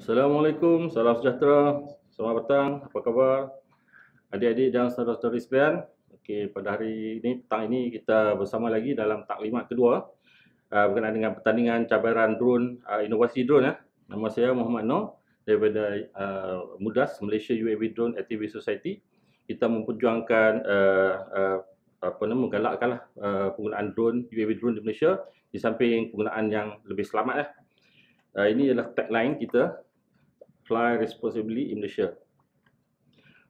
Assalamualaikum, salam sejahtera, selamat petang, apa khabar adik-adik dan saudara-saudari sekalian. Okey, pada hari ini petang ini kita bersama lagi dalam taklimat kedua uh, berkenaan dengan pertandingan cabaran drone uh, inovasi drone ya. Nama saya Muhammad Noor daripada uh, MUDAS Malaysia UAV Drone Activity Society. Kita memperjuangkan uh, uh, apa nama menggalakkanlah uh, penggunaan drone UAV drone di Malaysia di samping penggunaan yang lebih selamat ya. Uh, ini adalah tagline kita fly responsibly in Malaysia.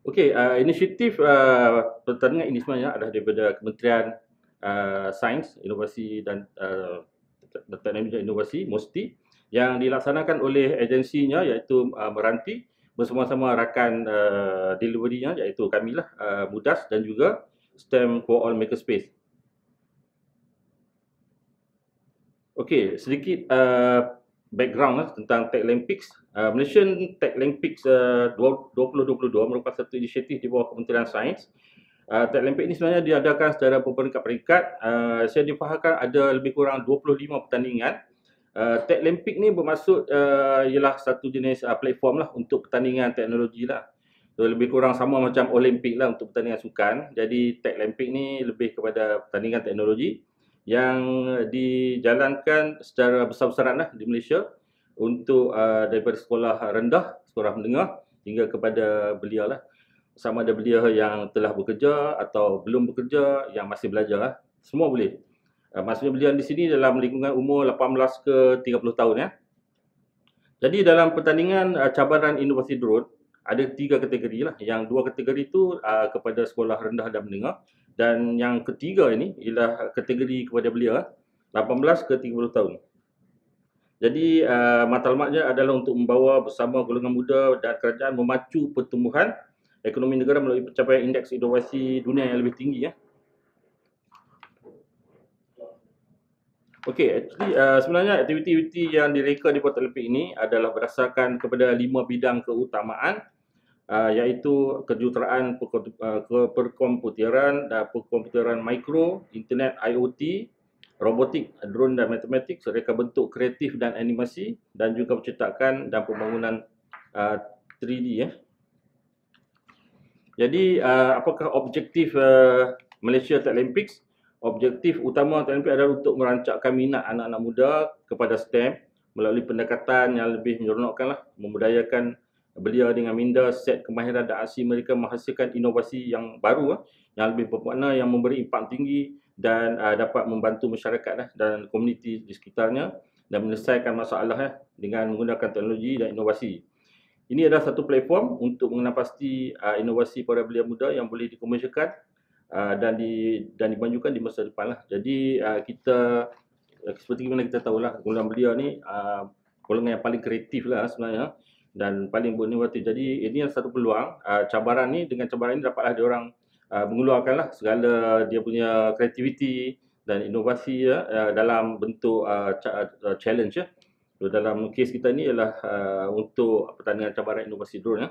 Okey, uh, inisiatif uh, pertandingan ini sebenarnya adalah daripada Kementerian uh, Sains, Inovasi dan uh, Teknologi Inovasi, MOSTI yang dilaksanakan oleh agensinya iaitu uh, Meranti bersama-sama rakan uh, deliverynya iaitu kamilah uh, Mudas dan juga STEM for All Makerspace. Okey, sedikit uh, background lah tentang Tech Olympics. Uh, Malaysian Tech Olympics ah, uh, 2022 merupakan satu inisiatif di bawah Kementerian Sains. Uh, Tech Olympics ini sebenarnya diadakan secara peringkat-peringkat. Uh, saya difahamkan ada lebih kurang 25 pertandingan. Uh, Tech Olympics ni bermaksud uh, ialah satu jenis uh, platform lah untuk pertandingan teknologi lah. So, lebih kurang sama macam Olympic lah untuk pertandingan sukan. Jadi Tech Olympics ni lebih kepada pertandingan teknologi yang eh, dijalankan secara besar-besaran lah di Malaysia untuk uh, daripada sekolah rendah, sekolah menengah hingga kepada belia lah. Sama ada belia yang telah bekerja atau belum bekerja, yang masih belajar lah. Semua boleh. Uh, maksudnya beliau di sini dalam lingkungan umur 18 ke 30 tahun ya. Jadi dalam pertandingan uh, cabaran inovasi drone, ada tiga kategori lah. Yang dua kategori itu uh, kepada sekolah rendah dan menengah dan yang ketiga ini ialah kategori kepada belia 18 eh, ke 30 tahun. Jadi uh, matlamatnya adalah untuk membawa bersama golongan muda dan kerajaan memacu pertumbuhan ekonomi negara melalui pencapaian indeks inovasi dunia yang lebih tinggi ya. Okey, actually uh, sebenarnya aktiviti-aktiviti yang direka di portal ini adalah berdasarkan kepada lima bidang keutamaan uh, iaitu kejuruteraan ah, perkomputeran dan perkomputeran mikro, internet IoT, robotik, drone dan matematik, mereka bentuk kreatif dan animasi dan juga percetakan dan pembangunan uh, ah, 3D ya. Jadi uh, apakah objektif uh, Malaysia Olympics Objektif utama Olympics adalah untuk merancakkan minat anak-anak muda kepada STEM melalui pendekatan yang lebih menyeronokkanlah, membudayakan uh, Belia dengan minda set kemahiran dan aksi mereka menghasilkan inovasi yang baru ah, yang lebih bermakna yang memberi impak tinggi dan uh, dapat membantu masyarakat uh, dan komuniti di sekitarnya dan menyelesaikan masalah uh, dengan menggunakan teknologi dan inovasi. Ini adalah satu platform untuk mengenalpasti uh, inovasi para belia muda yang boleh dikomersikan uh, dan di dan dimajukan di masa depan. lah Jadi uh, kita seperti mana kita tahulah golongan belia ni uh, golongan yang paling kreatif lah sebenarnya dan paling bernilai jadi ini adalah satu peluang uh, cabaran ni dengan cabaran ini dapatlah dia orang uh, mengeluarkanlah segala dia punya kreativiti dan inovasi ya uh, dalam bentuk uh, challenge ya so, dalam kes kita ni ialah uh, untuk pertandingan cabaran inovasi drone ya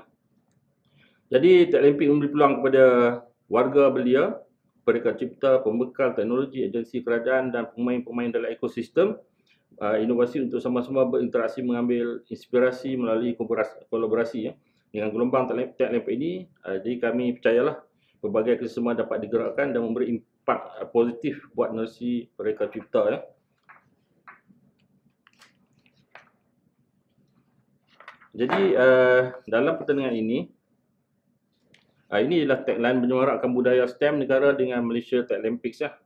jadi TLMP memberi peluang kepada warga belia pereka cipta pembekal teknologi agensi kerajaan dan pemain-pemain dalam ekosistem uh, inovasi untuk sama-sama berinteraksi mengambil inspirasi melalui kolaborasi ya dengan gelombang teknik ini uh, jadi kami percayalah pelbagai kesemua dapat digerakkan dan memberi impak uh, positif buat nasi mereka cipta ya jadi uh, dalam pertandingan ini uh, ini adalah tagline menyuarakan budaya STEM negara dengan Malaysia Tech Olympics ya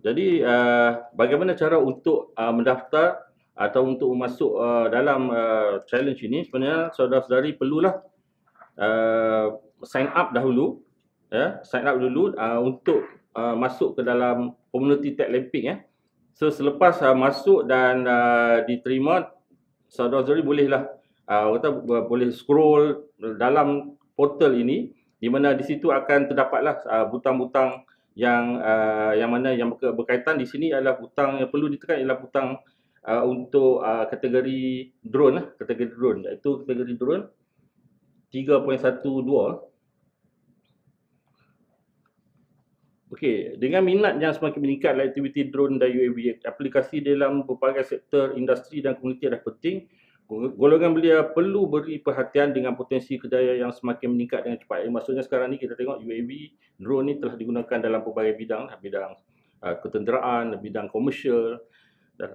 Jadi uh, bagaimana cara untuk uh, mendaftar atau untuk masuk uh, dalam uh, challenge ini sebenarnya saudara-saudari perlulah uh, sign up dahulu ya yeah, sign up dulu uh, untuk uh, masuk ke dalam community tech lamping ya. Yeah. So selepas uh, masuk dan uh, diterima saudara-saudari bolehlah uh, kata uh, boleh scroll dalam portal ini di mana di situ akan terdapatlah uh, butang-butang yang uh, yang mana yang berkaitan di sini adalah hutang yang perlu ditekan ialah hutang uh, untuk uh, kategori drone lah, kategori drone iaitu kategori drone 3.12 Okey, dengan minat yang semakin meningkat lah, aktiviti drone dan UAV aplikasi dalam berbagai sektor industri dan komuniti adalah penting golongan belia perlu beri perhatian dengan potensi kejayaan yang semakin meningkat dengan cepat. Eh, maksudnya sekarang ni kita tengok UAV drone ni telah digunakan dalam pelbagai bidang, bidang uh, ketenteraan, bidang komersial,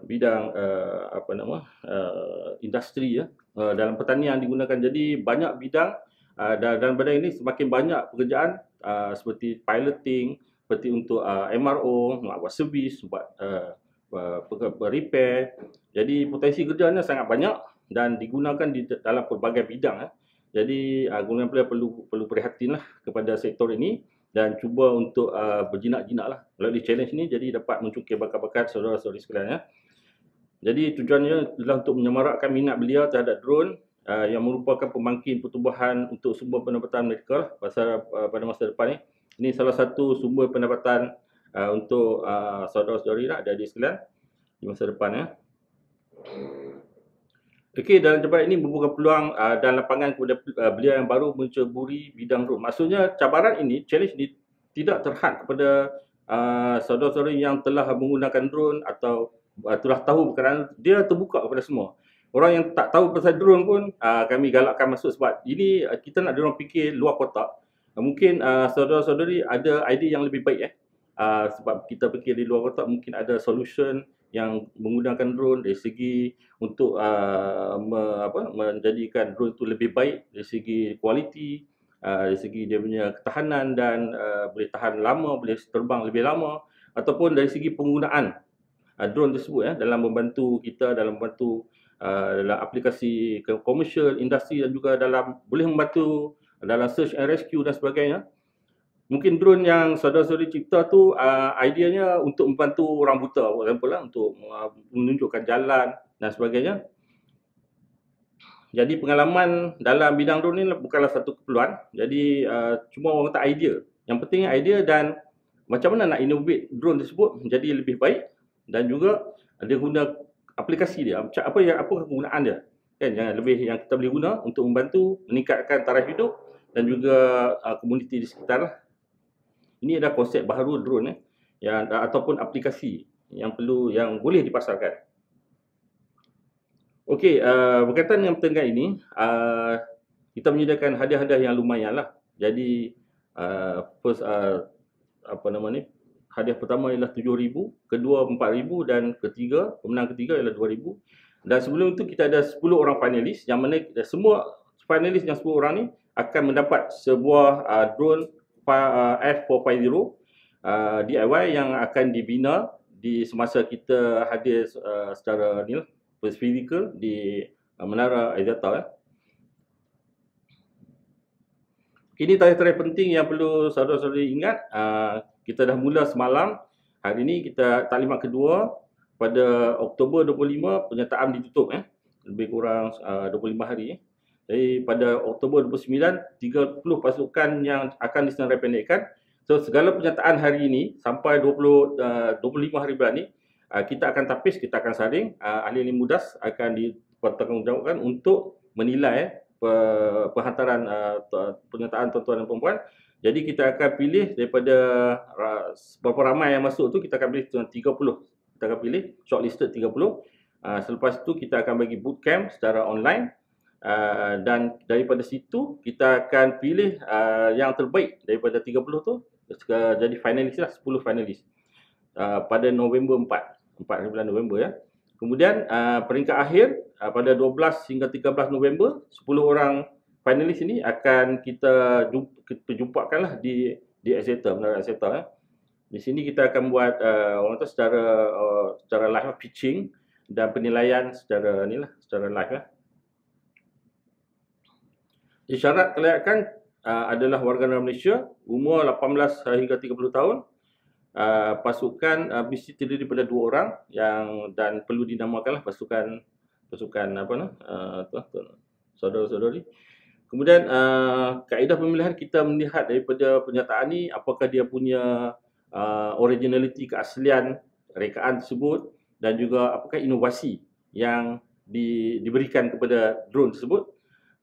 bidang uh, apa nama uh, industri ya, uh, dalam pertanian digunakan. Jadi banyak bidang uh, dan dan benda ini semakin banyak pekerjaan uh, seperti piloting, seperti untuk uh, MRO, buat servis, buat uh, uh, repair. Jadi potensi kerjanya sangat banyak dan digunakan di dalam pelbagai bidang. Eh. Jadi uh, ah, golongan pelajar perlu perlu lah kepada sektor ini dan cuba untuk uh, berjinak-jinak lah. Melalui challenge ini jadi dapat mencukir bakat-bakat saudara-saudari sekalian. Eh. Jadi tujuannya adalah untuk menyemarakkan minat belia terhadap drone uh, yang merupakan pembangkit pertumbuhan untuk sumber pendapatan mereka lah, pasal, uh, pada masa depan ni. Eh. Ini salah satu sumber pendapatan uh, untuk uh, saudara-saudari lah, adik-adik di masa depan. Eh. Okey, dalam jabatan ini membuka peluang uh, dan lapangan kepada uh, ah, belia yang baru menceburi bidang roh. Maksudnya cabaran ini, challenge ini tidak terhad kepada uh, saudara-saudara yang telah menggunakan drone atau uh, telah tahu berkenaan, dia terbuka kepada semua. Orang yang tak tahu pasal drone pun uh, kami galakkan masuk sebab ini uh, kita nak orang fikir luar kotak. Uh, mungkin saudara-saudari ada idea yang lebih baik eh. Uh, sebab kita fikir di luar kotak mungkin ada solution yang menggunakan drone dari segi untuk uh, me, apa, menjadikan drone itu lebih baik dari segi kualiti, uh, dari segi dia punya ketahanan dan uh, boleh tahan lama, boleh terbang lebih lama ataupun dari segi penggunaan uh, drone tersebut ya, dalam membantu kita, dalam membantu uh, dalam aplikasi komersial, industri dan juga dalam boleh membantu dalam search and rescue dan sebagainya mungkin drone yang saudara-saudara cipta tu uh, idenya untuk membantu orang buta for example lah untuk uh, menunjukkan jalan dan sebagainya jadi pengalaman dalam bidang drone ni lah, bukanlah satu keperluan jadi uh, cuma orang tak idea yang penting idea dan macam mana nak innovate drone tersebut menjadi lebih baik dan juga ada guna aplikasi dia macam apa yang apa kegunaan dia kan yang lebih yang kita boleh guna untuk membantu meningkatkan taraf hidup dan juga uh, komuniti di sekitar lah. Ini adalah konsep baru drone eh, yang ataupun aplikasi yang perlu yang boleh dipasarkan. Okey, uh, berkaitan dengan pertengahan ini, uh, kita menyediakan hadiah-hadiah yang lumayan lah. Jadi, uh, first, uh, apa nama ni, hadiah pertama ialah RM7,000, kedua RM4,000 dan ketiga, pemenang ketiga ialah RM2,000. Dan sebelum itu kita ada 10 orang panelis yang mana semua panelis yang 10 orang ni akan mendapat sebuah uh, drone F450 uh, uh DIY yang akan dibina di semasa kita hadir uh, secara ni physical lah, di uh, Menara Aizata eh. Ini tarikh-tarikh penting yang perlu saudara-saudari ingat uh, kita dah mula semalam hari ini kita taklimat kedua pada Oktober 25 penyertaan ditutup eh lebih kurang uh, 25 hari eh. Jadi pada Oktober 29, 30 pasukan yang akan disenarai pendekkan. So segala penyataan hari ini sampai 20, uh, 25 hari bulan ini, uh, eh, kita akan tapis, kita akan saring. Uh, ahli ini mudas akan dipertanggungjawabkan untuk menilai eh, penghantaran uh, eh, penyataan tuan-tuan dan perempuan. Jadi kita akan pilih daripada uh, berapa ramai yang masuk tu kita akan pilih 30. Kita akan pilih shortlisted 30. Uh, selepas tu kita akan bagi bootcamp secara online. Uh, dan daripada situ kita akan pilih uh, yang terbaik daripada 30 tu uh, jadi finalis lah 10 finalis uh, ah, pada November 4 4 bulan November ya kemudian uh, peringkat akhir uh, pada 12 hingga 13 November 10 orang finalis ini akan kita perjumpakan lah di di Exeter menara Exeter ya. di sini kita akan buat uh, orang tu secara uh, secara live lah, pitching dan penilaian secara ni lah, secara live lah ya Isyarat kelayakan uh, adalah warga negara Malaysia, umur 18 hingga 30 tahun. Uh, pasukan uh, mesti terdiri daripada dua orang yang dan perlu dinamakanlah pasukan pasukan apa nah tu, tu saudara-saudari. Kemudian uh, kaedah pemilihan kita melihat daripada pernyataan ini apakah dia punya uh, originality keaslian rekaan tersebut dan juga apakah inovasi yang di, diberikan kepada drone tersebut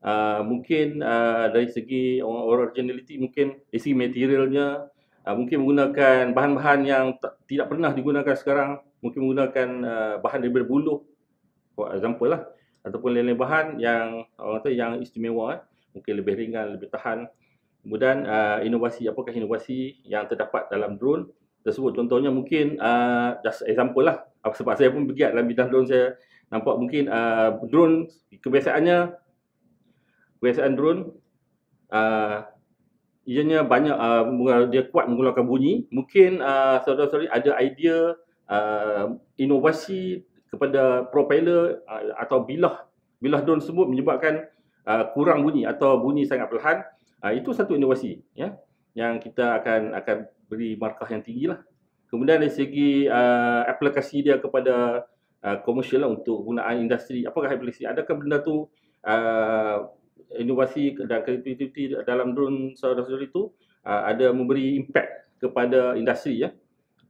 uh, mungkin uh, dari segi orang-orang originality mungkin isi materialnya uh, mungkin menggunakan bahan-bahan yang tidak pernah digunakan sekarang mungkin menggunakan uh, bahan daripada buluh for example lah ataupun lain-lain bahan yang orang kata yang istimewa eh. mungkin lebih ringan lebih tahan kemudian uh, inovasi apakah inovasi yang terdapat dalam drone tersebut contohnya mungkin uh, just example lah sebab saya pun bergiat dalam bidang drone saya nampak mungkin uh, drone kebiasaannya Wes Andron uh, ianya banyak uh, dia kuat mengeluarkan bunyi. Mungkin uh, saudara-saudari ada idea uh, inovasi kepada propeller uh, atau bilah bilah drone tersebut menyebabkan uh, kurang bunyi atau bunyi sangat perlahan. Uh, itu satu inovasi ya yang kita akan akan beri markah yang tinggi lah. Kemudian dari segi uh, aplikasi dia kepada uh, komersial lah untuk gunaan industri. Apakah aplikasi? Adakah benda tu uh, inovasi dan kreativiti dalam drone saudara-saudara itu uh, ah, ada memberi impact kepada industri ya.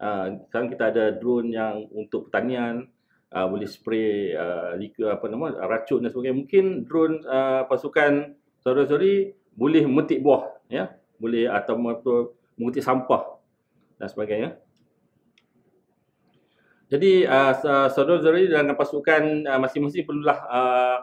Uh, sekarang kita ada drone yang untuk pertanian uh, boleh spray uh, liga, apa nama racun dan sebagainya. Mungkin drone uh, pasukan saudara-saudari boleh memetik buah ya, boleh atau memetik sampah dan sebagainya. Jadi uh, saudara-saudari dalam pasukan uh, masing-masing perlulah uh,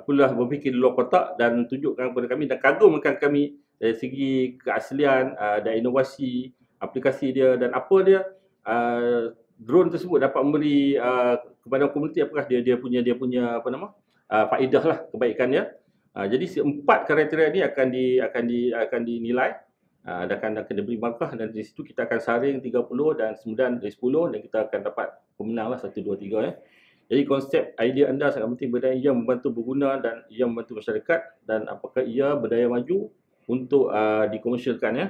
apalah berfikir di luar kotak dan tunjukkan kepada kami dan kagumkan kami dari segi keaslian uh, dan inovasi aplikasi dia dan apa dia uh, drone tersebut dapat memberi uh, kepada komuniti apakah dia dia punya dia punya apa nama uh, faedah lah kebaikannya. Uh, jadi empat kriteria ni akan di akan di akan dinilai ada uh, akan akan diberi markah dan di situ kita akan saring 30 dan 9 dari 10 dan kita akan dapat pemenang lah 1, 2, 3 ya. Eh. Jadi konsep idea anda sangat penting berdaya ia membantu berguna dan ia membantu masyarakat dan apakah ia berdaya maju untuk uh, dikomersialkan ya.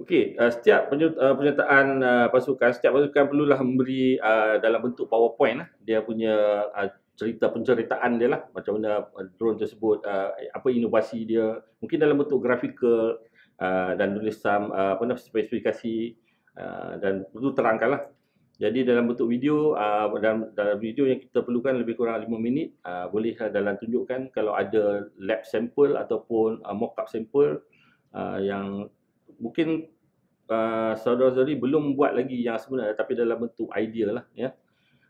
Okey, uh, setiap penyertaan uh, uh, pasukan, setiap pasukan perlulah memberi uh, dalam bentuk powerpoint lah. Dia punya uh, cerita penceritaan dia lah, macam mana uh, drone tersebut, uh, apa inovasi dia. Mungkin dalam bentuk grafikal uh, dan tulisan, uh, apa nama, spesifikasi uh, dan perlu terangkan lah. Jadi dalam bentuk video, uh, ah, dalam, dalam video yang kita perlukan lebih kurang 5 minit, uh, boleh lah dalam tunjukkan kalau ada lab sampel ataupun uh, mock-up sampel uh, yang mungkin uh, saudara-saudari belum buat lagi yang sebenarnya tapi dalam bentuk idea lah. Ya.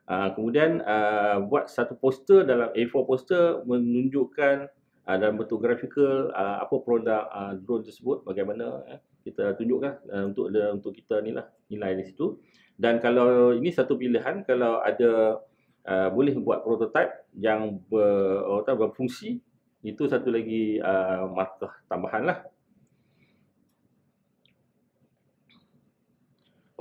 Uh, kemudian uh, buat satu poster dalam A4 poster menunjukkan uh, dalam bentuk grafikal uh, apa produk uh, drone tersebut, bagaimana eh, kita tunjukkan uh, untuk uh, untuk kita ni lah nilai di situ dan kalau ini satu pilihan kalau ada uh, boleh buat prototipe yang ber, tahu, berfungsi itu satu lagi uh, markah tambahan lah.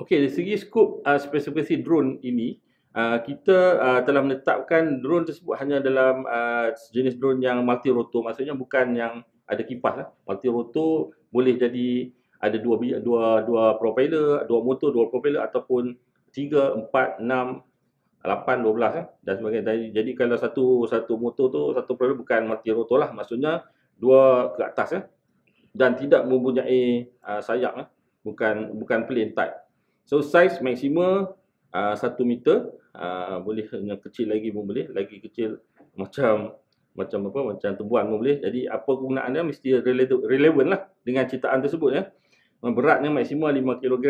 Okey, dari segi skop uh, spesifikasi drone ini, uh, kita uh, telah menetapkan drone tersebut hanya dalam uh, jenis drone yang multi rotor, maksudnya bukan yang ada kipas lah. Multi rotor boleh jadi ada dua dua dua propeller, dua motor, dua propeller ataupun tiga empat enam lapan dua belas eh dan sebagainya. Jadi kalau satu satu motor tu satu propeller bukan mati rotor lah maksudnya dua ke atas eh dan tidak mempunyai uh, sayap eh bukan bukan plane type. So size maksimum uh, 1 meter uh, boleh yang kecil lagi pun boleh, lagi kecil macam macam apa macam tebuan pun boleh. Jadi apa kegunaannya mesti relevan lah dengan citaan tersebut ya. Eh beratnya maksimum 5 kg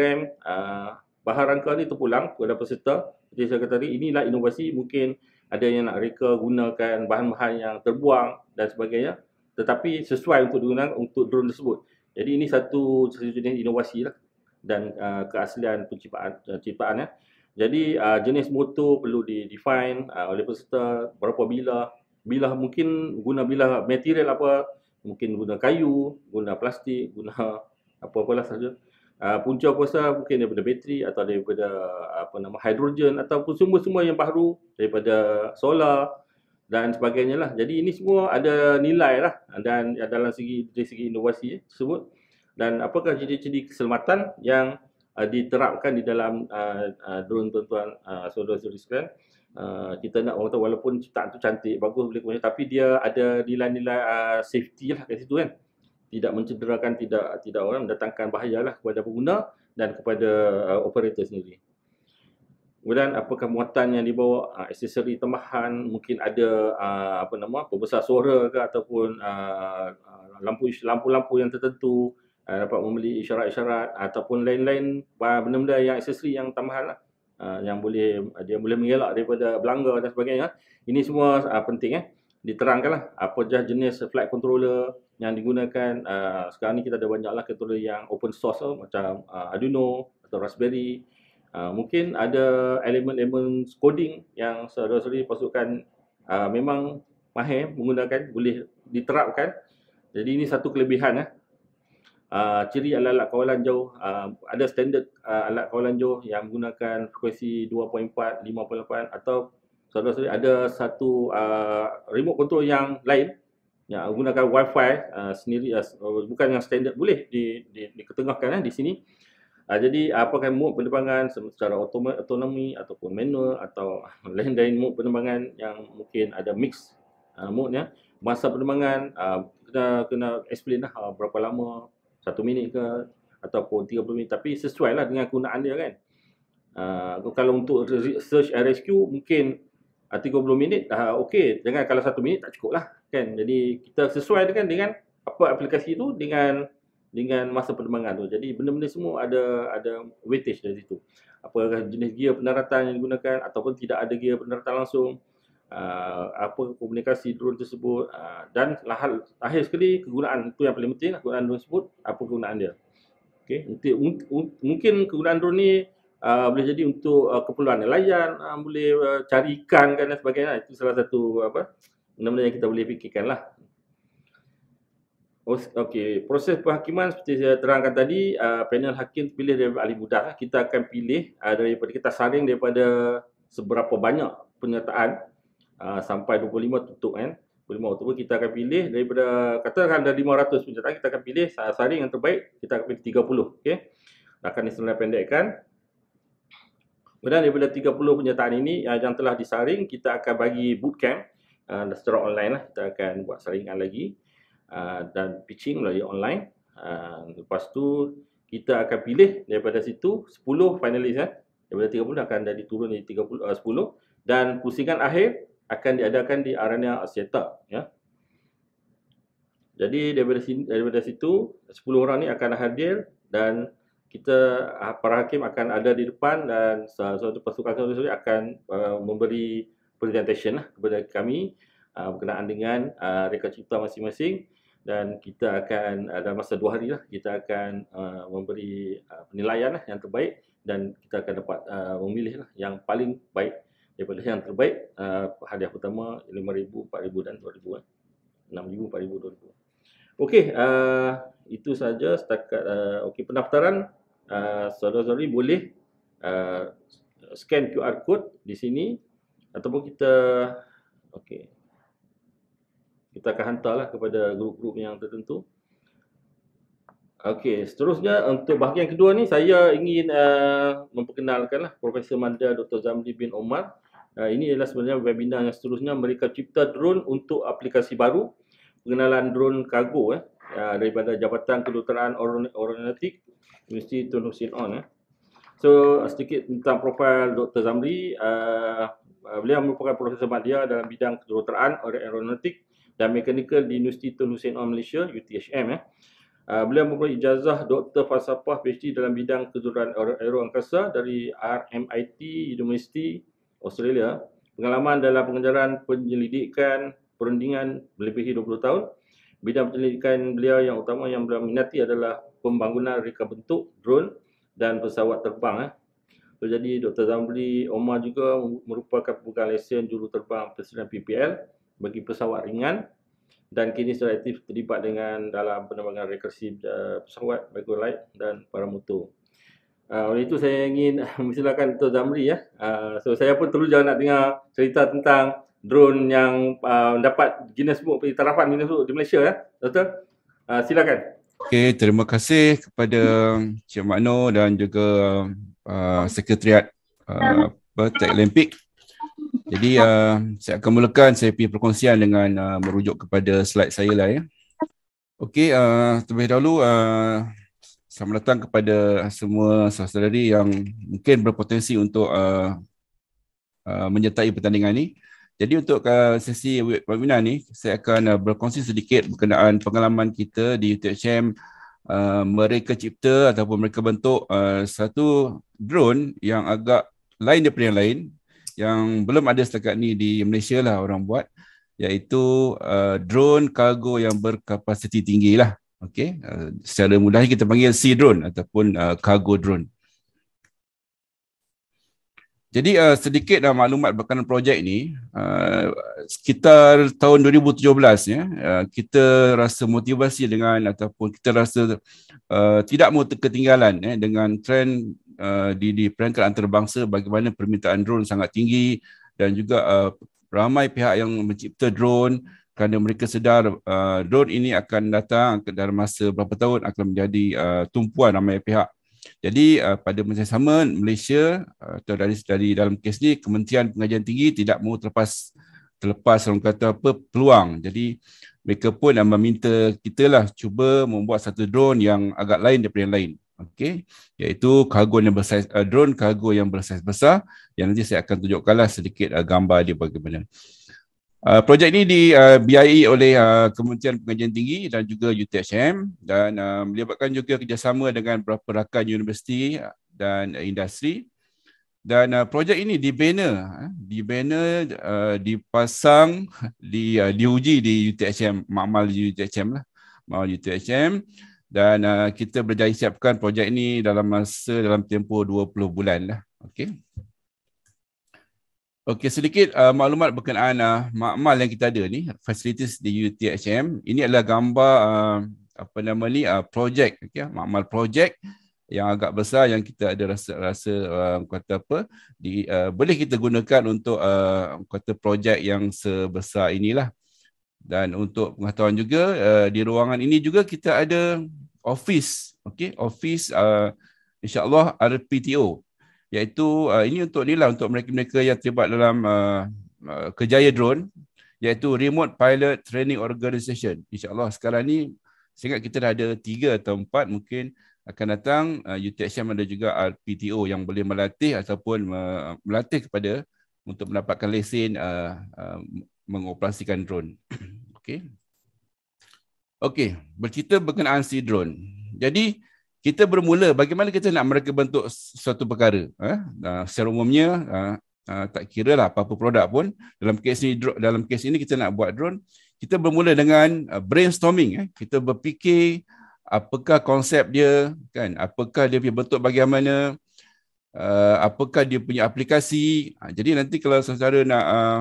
uh, bahan rangka ni terpulang kepada peserta jadi saya kata tadi inilah inovasi mungkin ada yang nak reka gunakan bahan-bahan yang terbuang dan sebagainya tetapi sesuai untuk digunakan untuk drone tersebut jadi ini satu jenis inovasi lah dan uh, keaslian penciptaan ah, ciptaan ya. Jadi uh, jenis motor perlu di define uh, oleh peserta berapa bila bila mungkin guna bila material apa mungkin guna kayu guna plastik guna apa-apalah saja. Uh, ah, punca kuasa mungkin daripada bateri atau daripada apa nama hidrogen ataupun semua-semua yang baru daripada solar dan sebagainya lah. Jadi ini semua ada nilai lah dan dalam segi dari segi inovasi eh, tersebut dan apakah ciri-ciri keselamatan yang uh, diterapkan di dalam uh, uh, drone tuan-tuan uh, saudara-saudari sekalian. Uh, kita nak orang tahu walaupun ciptaan tu cantik, bagus boleh kemudian tapi dia ada nilai-nilai uh, safety lah kat situ kan. Eh tidak mencederakan tidak tidak orang mendatangkan bahayalah kepada pengguna dan kepada uh, operator sendiri. Kemudian apakah muatan yang dibawa uh, aksesori tambahan mungkin ada uh, apa nama pembesar suara ke ataupun uh, uh, lampu lampu-lampu yang tertentu uh, dapat membeli isyarat-isyarat ataupun lain-lain uh, benda-benda yang aksesori yang tambahan lah, uh, yang boleh dia boleh mengelak daripada belanga dan sebagainya. Ini semua uh, penting eh diterangkanlah apa jah jenis flight controller yang digunakan uh, sekarang ni kita ada banyaklah controller yang open source lah, macam uh, Arduino atau Raspberry uh, mungkin ada elemen-elemen coding yang saudara pasukan uh, memang mahir menggunakan boleh diterapkan jadi ini satu kelebihan eh. Uh, ciri alat-alat kawalan jauh uh, ada standard uh, alat kawalan jauh yang menggunakan frekuensi 2.4, 5.8 atau saudara-saudari ada satu uh, remote control yang lain yang menggunakan wifi uh, sendiri uh, bukan yang standard boleh di di di diketengahkan eh, di sini uh, jadi uh, apakah mode penerbangan secara autonomy ataupun manual atau lain-lain mode penerbangan yang mungkin ada mix uh, mode ya masa penerbangan uh, kena kena explain lah uh, berapa lama satu minit ke ataupun 30 minit tapi sesuai lah dengan kegunaan dia kan Uh, kalau untuk search and rescue mungkin 30 ah, minit dah okey dengan kalau satu minit tak cukup lah kan jadi kita sesuai dengan dengan apa aplikasi tu dengan dengan masa penerbangan tu jadi benda-benda semua ada ada weightage dari situ apakah jenis gear penerbangan yang digunakan ataupun tidak ada gear penerbangan langsung uh, apa komunikasi drone tersebut uh, dan lahal akhir sekali kegunaan tu yang paling penting lah, kegunaan drone tersebut apa kegunaan dia okey mungkin kegunaan drone ni uh, boleh jadi untuk uh, keperluan nelayan uh, ah, boleh uh, cari ikan kan dan sebagainya lah. itu salah satu apa benda yang kita boleh fikirkan lah Okey, proses perhakiman seperti saya terangkan tadi, uh, panel hakim pilih dari ahli muda. Lah. Kita akan pilih uh, daripada kita saring daripada seberapa banyak penyertaan uh, sampai 25 tutup kan. 25 Oktober kita akan pilih daripada katakan ada 500 penyertaan kita akan pilih saring yang terbaik kita akan pilih 30 okey akan diselenggarakan pendekkan Kemudian daripada 30 penyertaan ini uh, yang telah disaring, kita akan bagi bootcamp uh, secara online lah. Kita akan buat saringan lagi uh, dan pitching melalui online. Uh, lepas tu kita akan pilih daripada situ 10 finalis eh. Daripada 30 akan jadi turun jadi 30, uh, 10 dan pusingan akhir akan diadakan di Arena Asiata ya. Jadi daripada sini daripada situ 10 orang ni akan hadir dan kita ah, para hakim akan ada di depan dan satu pasukan sendiri akan uh, memberi presentation lah kepada kami uh, berkenaan dengan uh, rekod cipta masing-masing dan kita akan uh, dalam masa dua hari lah kita akan uh, memberi uh, penilaian lah yang terbaik dan kita akan dapat uh, memilih lah yang paling baik daripada yang terbaik uh, hadiah pertama lima ribu empat ribu dan dua ribu kan. enam ribu empat ribu dua ribu Okey, uh, itu saja setakat uh, okey pendaftaran Ah, saudara-saudari boleh uh, scan QR code di sini ataupun kita okey kita akan hantarlah kepada grup-grup yang tertentu. Okey, seterusnya untuk bahagian kedua ni saya ingin uh, memperkenalkanlah Profesor Manda Dr. Zamri bin Omar. Uh, ini adalah sebenarnya webinar yang seterusnya mereka cipta drone untuk aplikasi baru pengenalan drone kargo eh uh, daripada Jabatan Kedutaan Aeronautik Universiti Tun Hussein On eh. So uh, sedikit tentang profil Dr. Zamri uh, uh, Beliau merupakan Profesor Madia dalam bidang kedokteran Aeronautik dan Mekanikal di Universiti Tun Hussein On Malaysia UTHM eh. Uh, beliau mempunyai ijazah Doktor Falsafah PhD dalam bidang kejuruteraan aeroangkasa dari RMIT University Australia. Pengalaman dalam pengajaran penyelidikan perundingan melebihi 20 tahun. Bidang penyelidikan beliau yang utama yang beliau minati adalah pembangunan reka bentuk drone dan pesawat terbang eh. So, jadi Dr. Zamri Omar juga merupakan pemegang lesen juruterbang Presiden PPL bagi pesawat ringan dan kini sudah aktif terlibat dengan dalam penerbangan rekursi uh, eh, pesawat Mercury Light dan paramotor. Uh, oleh itu saya ingin mempersilakan Dr. Zamri ya. Uh, so saya pun terus jangan nak dengar cerita tentang drone yang uh, dapat Guinness Book, pengiktirafan Guinness Book di Malaysia ya. Dr. uh, silakan. Okay, terima kasih kepada Cik Makno dan juga uh, Sekretariat uh, Tech Olympic. Jadi uh, saya akan mulakan saya punya perkongsian dengan uh, merujuk kepada slide saya lah ya. Okay, uh, terlebih dahulu uh, selamat datang kepada semua saudari yang mungkin berpotensi untuk uh, uh, menyertai pertandingan ini. Jadi untuk uh, sesi webinar ni, saya akan uh, berkongsi sedikit berkenaan pengalaman kita di UTHM uh, mereka cipta ataupun mereka bentuk uh, satu drone yang agak lain daripada yang lain yang belum ada setakat ni di Malaysia lah orang buat iaitu uh, drone kargo yang berkapasiti tinggi lah. Okay. Uh, secara mudah kita panggil sea drone ataupun uh, cargo drone. Jadi uh, sedikit uh, maklumat berkenaan projek ni uh, sekitar tahun 2017 ya, uh, kita rasa motivasi dengan ataupun kita rasa uh, tidak mahu ketinggalan eh, dengan trend uh, di, di peringkat antarabangsa bagaimana permintaan drone sangat tinggi dan juga uh, ramai pihak yang mencipta drone kerana mereka sedar uh, drone ini akan datang dalam masa berapa tahun akan menjadi uh, tumpuan ramai pihak. Jadi uh, pada masa yang sama Malaysia uh, dari dari dalam kes ni Kementerian Pengajian Tinggi tidak mahu terlepas terlepas orang kata apa peluang. Jadi mereka pun dan meminta kita lah cuba membuat satu drone yang agak lain daripada yang lain. Okey, iaitu kargo yang bersaiz uh, drone kargo yang bersaiz besar yang nanti saya akan tunjukkanlah sedikit uh, gambar dia bagaimana. Uh, projek ini dibiayai uh, oleh uh, Kementerian Pengajian Tinggi dan juga UTHM dan uh, melibatkan juga kerjasama dengan beberapa rakan universiti dan uh, industri. Dan uh, projek ini dibina, uh, eh, dibina, uh, dipasang, di, uh, diuji di UTHM, makmal di UTHM lah, makmal UTHM. Dan uh, kita berjaya siapkan projek ini dalam masa dalam tempoh 20 bulan lah. Okay. Okey sedikit uh, maklumat berkenaan uh, makmal yang kita ada ni facilities di UTHM. Ini adalah gambar uh, apa nama ni uh, project okey uh, makmal projek yang agak besar yang kita ada rasa rasa uh, kata apa di uh, boleh kita gunakan untuk uh, kata projek yang sebesar inilah. Dan untuk pengetahuan juga uh, di ruangan ini juga kita ada office okey office uh, insyaallah RPTO iaitu uh, ini untuk ni lah untuk mereka-mereka yang terlibat dalam uh, uh, kejaya drone iaitu remote pilot training organisation. insyaallah sekarang ni sehingga kita dah ada tiga atau empat mungkin akan datang uh, UTSM ada juga RPTO yang boleh melatih ataupun uh, melatih kepada untuk mendapatkan lesen uh, uh, mengoperasikan drone okey okey bercerita berkenaan si drone jadi kita bermula bagaimana kita nak mereka bentuk suatu perkara eh uh, secara umumnya uh, uh, tak kira lah apa-apa produk pun dalam kes ini dalam kes ini kita nak buat drone kita bermula dengan uh, brainstorming eh kita berfikir apakah konsep dia kan apakah dia punya bentuk bagaimana uh, apakah dia punya aplikasi uh, jadi nanti kalau saudara nak uh,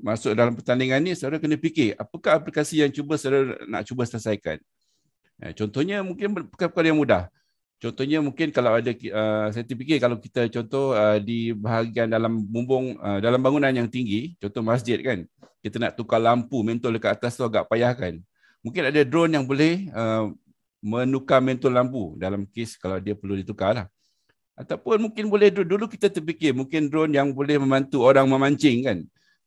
masuk dalam pertandingan ni saudara kena fikir apakah aplikasi yang cuba saudara nak cuba selesaikan Contohnya mungkin perkara-perkara yang mudah. Contohnya mungkin kalau ada uh, saya fikir kalau kita contoh uh, di bahagian dalam bumbung uh, dalam bangunan yang tinggi, contoh masjid kan, kita nak tukar lampu mentol dekat atas tu agak payah kan. Mungkin ada drone yang boleh uh, menukar mentol lampu dalam kes kalau dia perlu ditukarlah. Ataupun mungkin boleh dulu kita terfikir mungkin drone yang boleh membantu orang memancing kan.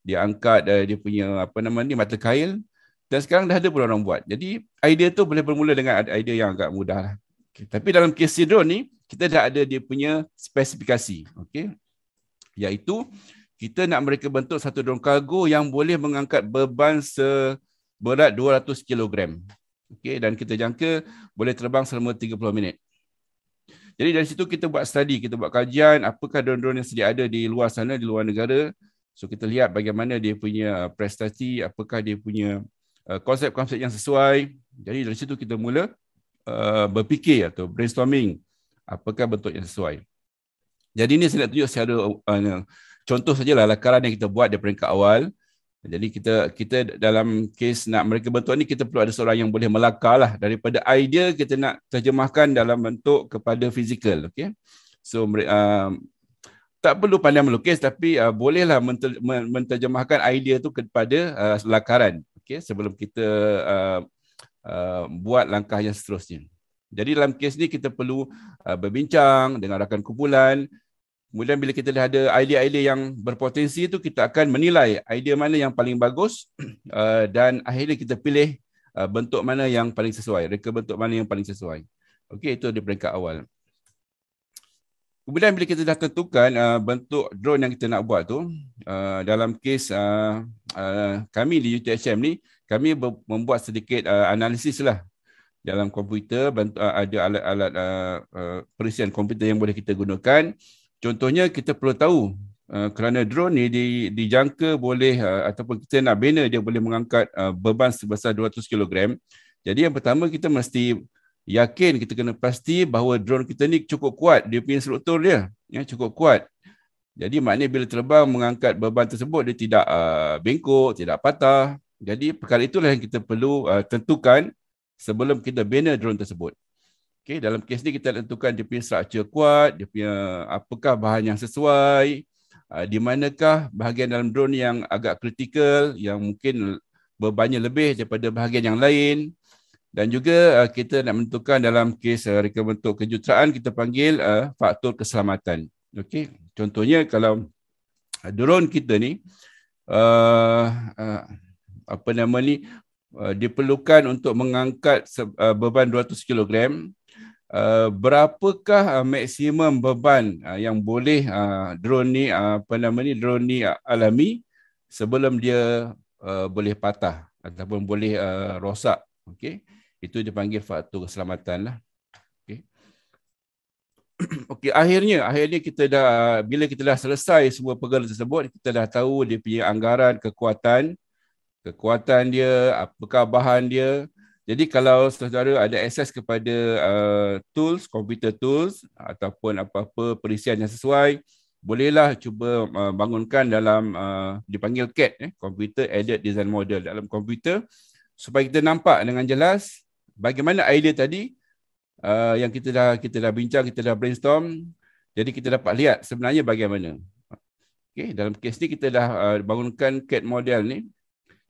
Dia angkat uh, dia punya apa nama ni mata kail dan sekarang dah ada pun orang buat. Jadi idea tu boleh bermula dengan idea yang agak mudah lah. Okay. Tapi dalam kes drone ni, kita dah ada dia punya spesifikasi. Okay. Iaitu, kita nak mereka bentuk satu drone kargo yang boleh mengangkat beban seberat 200 kilogram, Okay. Dan kita jangka boleh terbang selama 30 minit. Jadi dari situ kita buat study, kita buat kajian apakah drone-drone yang sedia ada di luar sana, di luar negara. So kita lihat bagaimana dia punya uh, prestasi, apakah dia punya uh, konsep-konsep yang sesuai. Jadi dari situ kita mula Eh, berfikir atau brainstorming apakah bentuk yang sesuai. Jadi ini saya nak tunjuk secara uh, contoh sajalah lakaran yang kita buat di peringkat awal. Jadi kita kita dalam kes nak mereka bentuk ni kita perlu ada seorang yang boleh melakar lah daripada idea kita nak terjemahkan dalam bentuk kepada fizikal Okay, So uh, tak perlu pandai melukis tapi uh, bolehlah menter, menterjemahkan idea tu kepada uh, lakaran Okay, sebelum kita Uh, buat langkah yang seterusnya. Jadi dalam kes ni kita perlu uh, berbincang dengan rakan kumpulan. Kemudian bila kita dah ada idea-idea yang berpotensi itu kita akan menilai idea mana yang paling bagus uh, dan akhirnya kita pilih uh, bentuk mana yang paling sesuai, reka bentuk mana yang paling sesuai. Okey itu di peringkat awal. Kemudian bila kita dah tentukan uh, bentuk drone yang kita nak buat tu, uh, dalam kes uh, uh, kami di UTHM ni, kami membuat sedikit uh, analisis lah dalam komputer, bentuk, uh, ada alat-alat uh, uh, perisian komputer yang boleh kita gunakan. Contohnya kita perlu tahu uh, kerana drone ni di, dijangka boleh uh, ataupun kita nak bina dia boleh mengangkat uh, beban sebesar 200 kilogram. Jadi yang pertama kita mesti yakin kita kena pasti bahawa drone kita ni cukup kuat dia punya struktur dia ya cukup kuat jadi maknanya bila terbang mengangkat beban tersebut dia tidak uh, bengkok tidak patah jadi perkara itulah yang kita perlu uh, tentukan sebelum kita bina drone tersebut okey dalam kes ni kita tentukan dia punya struktur kuat dia punya apakah bahan yang sesuai uh, di manakah bahagian dalam drone yang agak kritikal yang mungkin bebannya lebih daripada bahagian yang lain dan juga uh, kita nak menentukan dalam kes uh, reka bentuk kejuteraan kita panggil uh, faktor keselamatan okey contohnya kalau uh, drone kita ni uh, uh, apa nama ni uh, diperlukan untuk mengangkat uh, beban 200 kilogram Uh, berapakah uh, maksimum beban uh, yang boleh uh, drone ni uh, apa nama ni drone ni uh, alami sebelum dia uh, boleh patah ataupun boleh uh, rosak okey itu dipanggil faktor keselamatan lah. Okey. Okey, akhirnya akhirnya kita dah bila kita dah selesai semua perkara tersebut, kita dah tahu dia punya anggaran, kekuatan, kekuatan dia, apakah bahan dia. Jadi kalau saudara ada akses kepada uh, tools, computer tools ataupun apa-apa perisian yang sesuai, bolehlah cuba uh, bangunkan dalam uh, dipanggil CAD, eh, Computer Aided Design Model dalam komputer supaya kita nampak dengan jelas bagaimana idea tadi uh, yang kita dah kita dah bincang kita dah brainstorm jadi kita dapat lihat sebenarnya bagaimana okey dalam kes ni kita dah uh, bangunkan CAD model ni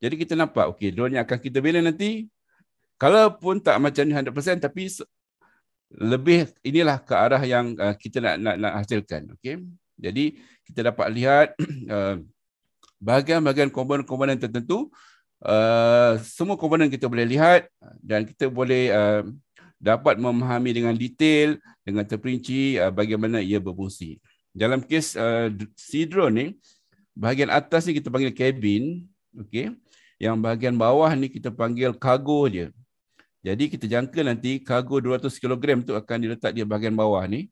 jadi kita nampak okey drone yang akan kita bina nanti kalaupun tak macam ni 100% tapi lebih inilah ke arah yang uh, kita nak nak, nak hasilkan okey jadi kita dapat lihat uh, bahagian-bahagian komponen-komponen tertentu Eh, semua komponen kita boleh lihat dan kita boleh uh, dapat memahami dengan detail dengan terperinci uh, bagaimana ia berfungsi. Dalam kes Sidro uh, ni bahagian atas ni kita panggil cabin, okay? Yang bahagian bawah ni kita panggil kargo dia. Jadi kita jangka nanti kargo 200 kg tu akan diletak di bahagian bawah ni.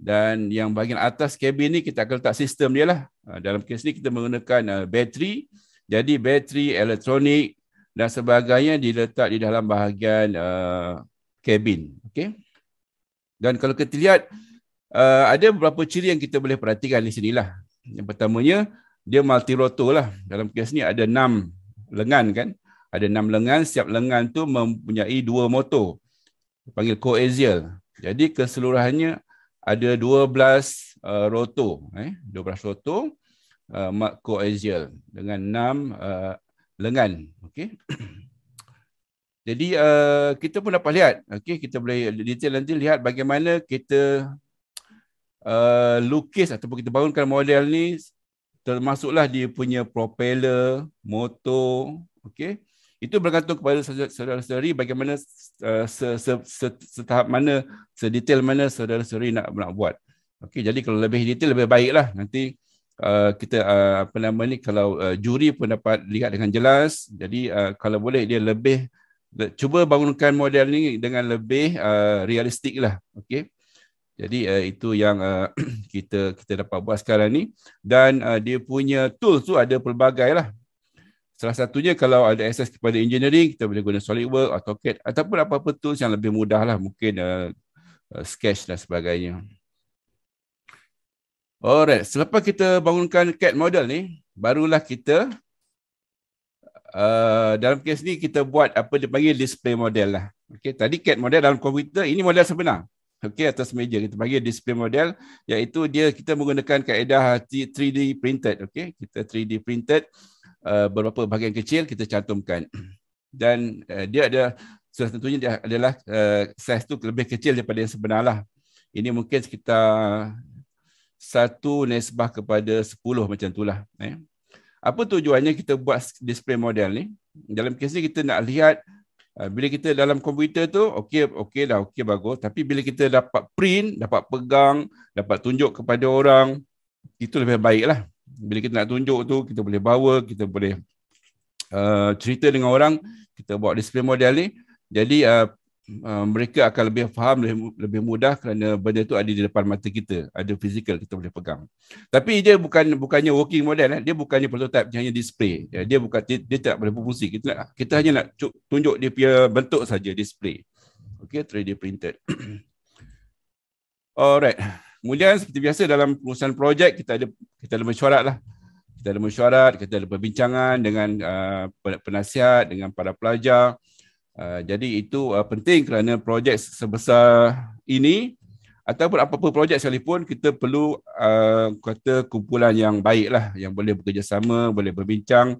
Dan yang bahagian atas kabin ni kita akan letak sistem dia lah. Dalam kes ni kita menggunakan bateri, jadi bateri, elektronik dan sebagainya diletak di dalam bahagian uh, kabin. Okay? Dan kalau kita lihat, uh, ada beberapa ciri yang kita boleh perhatikan di sini. Lah. Yang pertamanya, dia multi rotor lah. Dalam kes ni ada enam lengan kan. Ada enam lengan, setiap lengan tu mempunyai dua motor. Dipanggil coaxial. Jadi keseluruhannya ada dua belas uh, rotor. Eh? belas rotor uh, macroaxial dengan enam uh, lengan okay. jadi uh, kita pun dapat lihat okay, kita boleh detail nanti lihat bagaimana kita uh, lukis ataupun kita bangunkan model ni termasuklah dia punya propeller motor okay. itu bergantung kepada saudara-saudari bagaimana uh, setahap mana, sedetail mana saudara-saudari nak, nak buat. okay. jadi kalau lebih detail lebih baiklah. Nanti Uh, kita uh, apa nama ni kalau uh, juri pun dapat lihat dengan jelas jadi uh, kalau boleh dia lebih le, cuba bangunkan model ni dengan lebih uh, realistik lah okey jadi uh, itu yang uh, kita kita dapat buat sekarang ni dan uh, dia punya tool tu ada pelbagai lah salah satunya kalau ada access kepada engineering kita boleh guna Solid Work atau CAD ataupun apa-apa tools yang lebih mudah lah mungkin uh, uh, sketch dan sebagainya Alright, selepas kita bangunkan CAD model ni, barulah kita uh, dalam kes ni kita buat apa dia panggil display model lah. Okay, tadi CAD model dalam komputer, ini model sebenar. Okay, atas meja kita panggil display model iaitu dia kita menggunakan kaedah 3D printed. Okay, kita 3D printed uh, beberapa bahagian kecil kita cantumkan. Dan uh, dia ada, sudah tentunya dia adalah uh, size tu lebih kecil daripada yang sebenar lah. Ini mungkin sekitar satu nisbah kepada sepuluh macam itulah. Eh. Apa tujuannya kita buat display model ni? Dalam kes ni kita nak lihat uh, bila kita dalam komputer tu, okey, okay, dah, okey bagus. Tapi bila kita dapat print, dapat pegang, dapat tunjuk kepada orang, itu lebih baik lah. Bila kita nak tunjuk tu, kita boleh bawa, kita boleh uh, cerita dengan orang, kita buat display model ni. Jadi uh, Eh, mereka akan lebih faham lebih, lebih mudah kerana benda tu ada di depan mata kita ada fizikal kita boleh pegang tapi dia bukan bukannya working model eh dia bukannya prototype dia hanya display eh, dia bukan dia, dia tak berfungsi kita nak, kita hanya nak tunjuk dia punya bentuk saja display Okay, 3D printed alright kemudian seperti biasa dalam pengurusan projek kita ada kita ada mesyuarat lah kita ada mesyuarat kita ada perbincangan dengan uh, penasihat dengan para pelajar Ah, jadi itu uh, penting kerana projek sebesar ini ataupun apa-apa projek sekalipun kita perlu uh, kata kumpulan yang baiklah yang boleh bekerjasama, boleh berbincang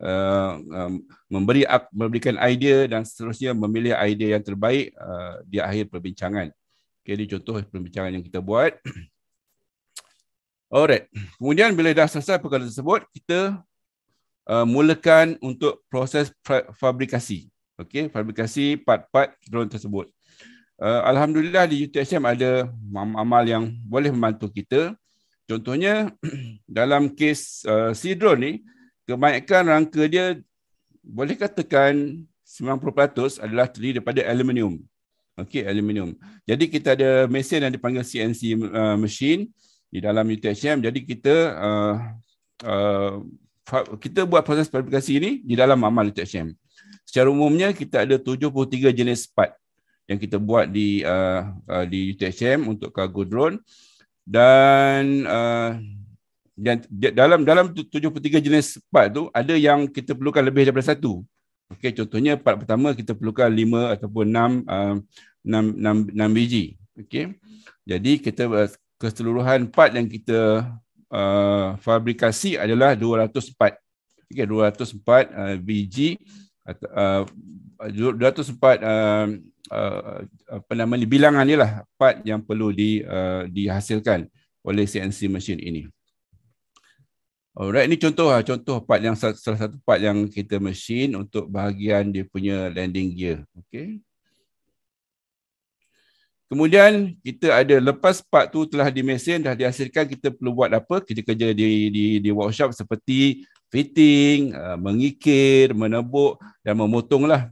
Uh, um, memberi memberikan idea dan seterusnya memilih idea yang terbaik uh, di akhir perbincangan. Okay, ini contoh perbincangan yang kita buat. Alright. Kemudian bila dah selesai perkara tersebut, kita uh, mulakan untuk proses fabrikasi okey fabrikasi part-part drone tersebut. Uh, alhamdulillah di UTSM ada amal yang boleh membantu kita. Contohnya dalam kes si uh, drone ni kebanyakan rangka dia boleh katakan 90% adalah terdiri daripada aluminium. Okey aluminium. Jadi kita ada mesin yang dipanggil CNC uh, machine di dalam UTSM jadi kita uh, uh, kita buat proses fabrikasi ini di dalam amal UTSM. Secara umumnya kita ada 73 jenis part yang kita buat di uh, uh, di UTHM untuk cargo drone dan uh, dan uh, dalam dalam 73 jenis part tu ada yang kita perlukan lebih daripada satu. Okey contohnya part pertama kita perlukan 5 ataupun 6 uh, 6 6 6 biji. Okey. Jadi kita uh, keseluruhan part yang kita uh, fabrikasi adalah 204. Okey 204 uh, biji uh, uh, Dato' sempat uh, uh, apa nama ni bilangan ni lah part yang perlu di uh, dihasilkan oleh CNC machine ini. Alright, ni contoh lah, contoh part yang salah satu part yang kita mesin untuk bahagian dia punya landing gear. Okay. Kemudian kita ada lepas part tu telah dimesin mesin dah dihasilkan kita perlu buat apa? Kita kerja di di di workshop seperti fitting, uh, mengikir, menebuk dan memotonglah.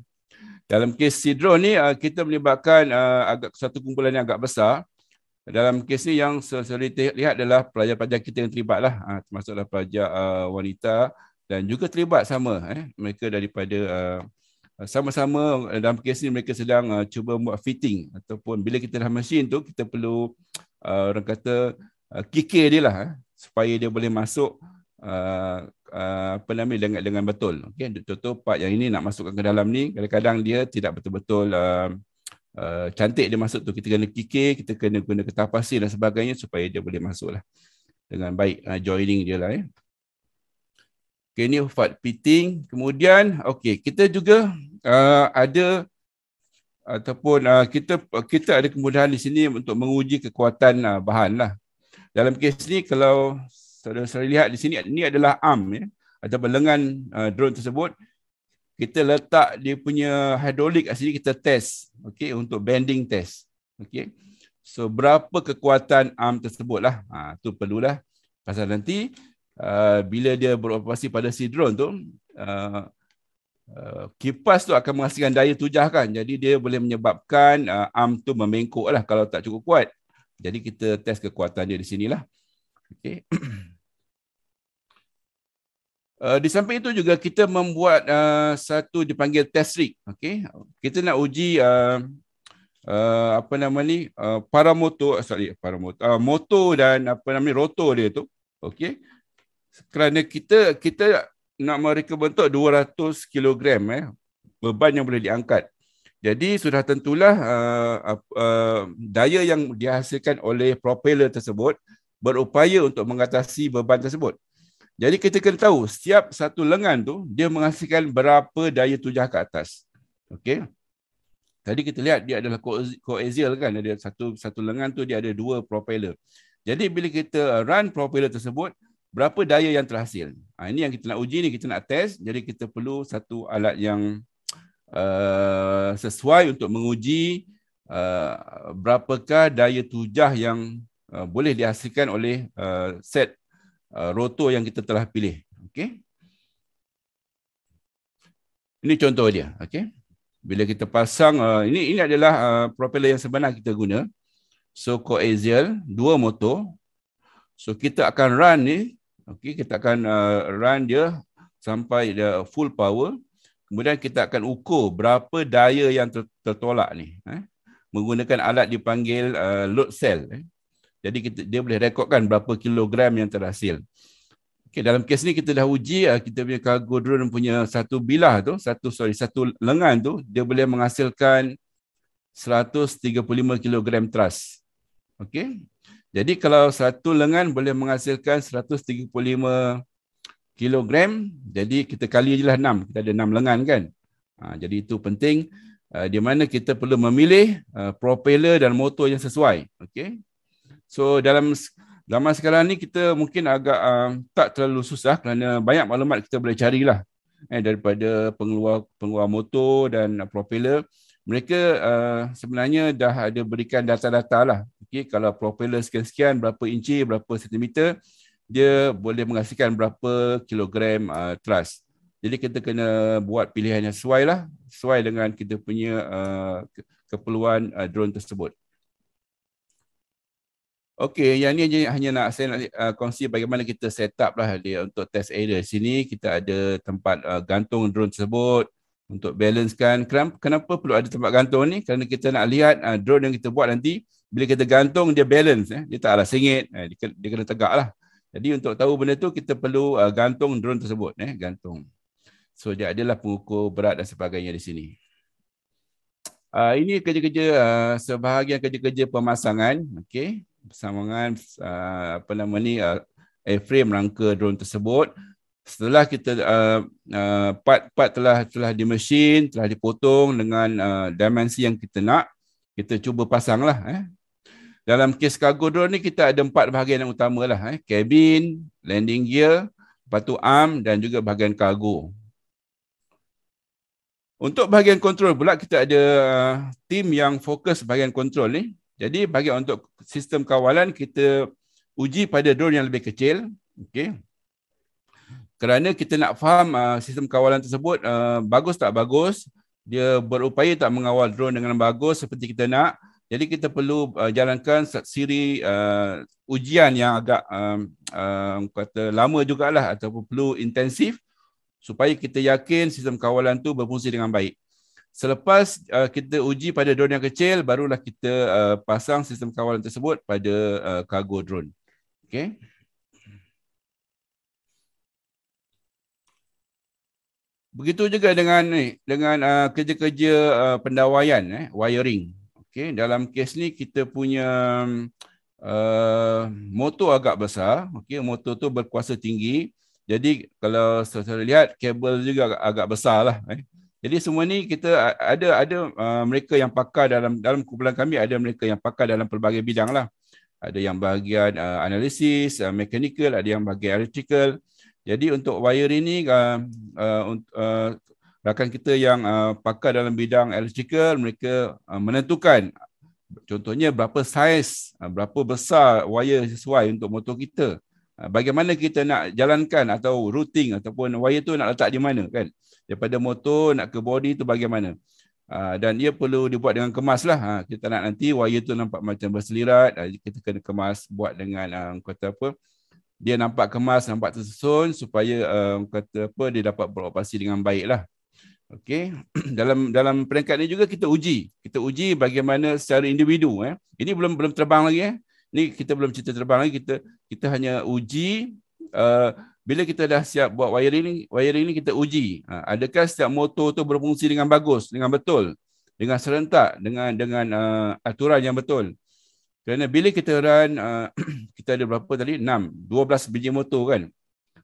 Dalam kes Sidro ni uh, kita melibatkan uh, agak satu kumpulan yang agak besar. Dalam kes ni yang selalu lihat adalah pelajar-pelajar kita yang terlibat lah. Uh, termasuklah pelajar uh, wanita dan juga terlibat sama. Eh. Mereka daripada uh, sama-sama uh, dalam kes ni mereka sedang uh, cuba buat fitting. Ataupun bila kita dah mesin tu kita perlu uh, orang kata uh, kikir dia lah. Eh, supaya dia boleh masuk uh, Ah, apa nama dengan dengan betul okey contoh part yang ini nak masukkan ke dalam ni kadang-kadang dia tidak betul-betul uh, cantik dia masuk tu kita kena kikir kita kena guna kertas dan sebagainya supaya dia boleh masuk lah dengan baik uh, joining dia lah eh. Okay, ini part fitting. Kemudian, okay, kita juga uh, ada ataupun uh, kita kita ada kemudahan di sini untuk menguji kekuatan uh, bahan lah. Dalam kes ni kalau saudara-saudara lihat di sini ini adalah arm ya atau lengan uh, drone tersebut kita letak dia punya hidrolik kat sini kita test okey untuk bending test okey so berapa kekuatan arm tersebut lah ha, tu perlulah pasal nanti uh, bila dia beroperasi pada si drone tu uh, uh, kipas tu akan menghasilkan daya tujah kan jadi dia boleh menyebabkan uh, arm tu memengkok lah kalau tak cukup kuat jadi kita test kekuatan dia di sinilah okey Eh, di samping itu juga kita membuat uh, satu dipanggil test rig. Okay. Kita nak uji uh, uh, apa nama ni uh, para motor sorry para motor uh, motor dan apa nama ni rotor dia tu. Okay. Kerana kita kita nak mereka bentuk 200 kg eh beban yang boleh diangkat. Jadi sudah tentulah uh, uh, daya yang dihasilkan oleh propeller tersebut berupaya untuk mengatasi beban tersebut. Jadi kita kena tahu setiap satu lengan tu dia menghasilkan berapa daya tujah ke atas. Okey. Tadi kita lihat dia adalah coaxial kan Ada satu satu lengan tu dia ada dua propeller. Jadi bila kita run propeller tersebut berapa daya yang terhasil. Ha, ini yang kita nak uji ni kita nak test jadi kita perlu satu alat yang uh, sesuai untuk menguji uh, berapakah daya tujah yang uh, boleh dihasilkan oleh uh, set Uh, rotor yang kita telah pilih. okay? Ini contoh dia. okay? Bila kita pasang uh, ini ini adalah uh, propeller yang sebenar kita guna. So coaxial dua motor. So kita akan run ni. okay? kita akan uh, run dia sampai dia full power. Kemudian kita akan ukur berapa daya yang tertolak ni, eh? Menggunakan alat dipanggil uh, load cell, eh? Jadi kita, dia boleh rekodkan berapa kilogram yang terhasil. Okay, dalam kes ni kita dah uji ah, kita punya cargo drone punya satu bilah tu, satu sorry, satu lengan tu dia boleh menghasilkan 135 kilogram thrust. Okey. Jadi kalau satu lengan boleh menghasilkan 135 kilogram, jadi kita kali je lah 6. Kita ada 6 lengan kan. Ha, jadi itu penting. Uh, di mana kita perlu memilih uh, propeller dan motor yang sesuai. Okey. So dalam zaman sekarang ni kita mungkin agak um, tak terlalu susah kerana banyak maklumat kita boleh carilah eh, daripada pengeluar pengeluar motor dan propeller. Mereka uh, sebenarnya dah ada berikan data-data lah. Okay, kalau propeller sekian-sekian, berapa inci, berapa sentimeter, dia boleh menghasilkan berapa kilogram uh, thrust. Jadi kita kena buat pilihan yang sesuai lah. Sesuai dengan kita punya uh, keperluan uh, drone tersebut. Okey, yang ni hanya nak saya nak uh, kongsi bagaimana kita set up lah dia untuk test area. Sini kita ada tempat uh, gantung drone tersebut untuk balancekan. Kenapa, kenapa perlu ada tempat gantung ni? Kerana kita nak lihat uh, drone yang kita buat nanti bila kita gantung dia balance. Eh? Dia tak ada sengit. Eh? Dia, dia kena tegak lah. Jadi untuk tahu benda tu kita perlu uh, gantung drone tersebut. Eh? Gantung. So dia adalah pengukur berat dan sebagainya di sini. Uh, ini kerja-kerja uh, sebahagian kerja-kerja pemasangan. Okey sambungan uh, apa nama ni uh, airframe rangka drone tersebut setelah kita part-part uh, uh, telah telah dimesin telah dipotong dengan uh, dimensi yang kita nak kita cuba pasanglah eh dalam kes cargo drone ni kita ada empat bahagian yang utamalah eh cabin landing gear lepas tu arm dan juga bahagian kargo untuk bahagian kontrol pula kita ada uh, tim yang fokus bahagian kontrol ni jadi bagi untuk sistem kawalan kita uji pada drone yang lebih kecil, okey. Kerana kita nak faham uh, sistem kawalan tersebut uh, bagus tak bagus, dia berupaya tak mengawal drone dengan bagus seperti kita nak. Jadi kita perlu uh, jalankan siri uh, ujian yang agak um, um, kata lama jugalah ataupun perlu intensif supaya kita yakin sistem kawalan tu berfungsi dengan baik. Selepas uh, kita uji pada drone yang kecil, barulah kita uh, pasang sistem kawalan tersebut pada uh, cargo drone. Okay. Begitu juga dengan eh, dengan uh, kerja-kerja uh, pendawaian, eh, wiring. Okay. Dalam kes ni kita punya uh, motor agak besar. Okay. Motor tu berkuasa tinggi. Jadi kalau saudara lihat kabel juga agak, agak besar lah. Eh. Jadi semua ni kita ada ada uh, mereka yang pakar dalam dalam kumpulan kami ada mereka yang pakar dalam pelbagai bidang lah. Ada yang bahagian uh, analisis uh, mechanical, ada yang bahagian electrical. Jadi untuk wire ini uh, uh, uh, rakan kita yang uh, pakar dalam bidang electrical mereka uh, menentukan contohnya berapa saiz, uh, berapa besar wire sesuai untuk motor kita. Uh, bagaimana kita nak jalankan atau routing ataupun wire tu nak letak di mana kan? daripada motor nak ke body tu bagaimana ha, dan ia perlu dibuat dengan kemas lah ha, kita nak nanti wire tu nampak macam berselirat ha, kita kena kemas buat dengan ha, kata apa dia nampak kemas nampak tersusun supaya um, kata apa dia dapat beroperasi dengan baiklah okay dalam dalam peringkat ni juga kita uji kita uji bagaimana secara individu eh ini belum belum terbang lagi eh ni kita belum cerita terbang lagi kita kita hanya uji Eh, bila kita dah siap buat wiring ni, wiring ni kita uji. Ha, adakah setiap motor tu berfungsi dengan bagus, dengan betul, dengan serentak, dengan dengan uh, aturan yang betul. Kerana bila kita run, uh, kita ada berapa tadi? 6, 12 biji motor kan?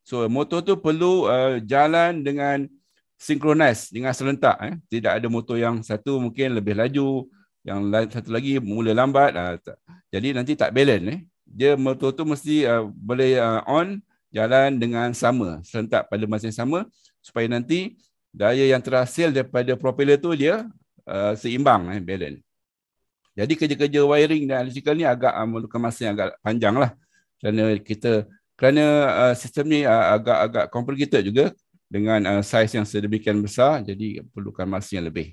So motor tu perlu uh, jalan dengan sinkronis, dengan serentak. Eh? Tidak ada motor yang satu mungkin lebih laju, yang satu lagi mula lambat. Uh, jadi nanti tak balance. Eh? Dia motor tu mesti uh, boleh uh, on, jalan dengan sama, serentak pada masa yang sama supaya nanti daya yang terhasil daripada propeller tu dia uh, seimbang, eh, balance. Jadi kerja-kerja wiring dan electrical ni agak uh, memerlukan masa yang agak panjang lah kerana kita kerana uh, sistem ni uh, agak-agak complicated juga dengan uh, saiz yang sedemikian besar jadi perlukan masa yang lebih.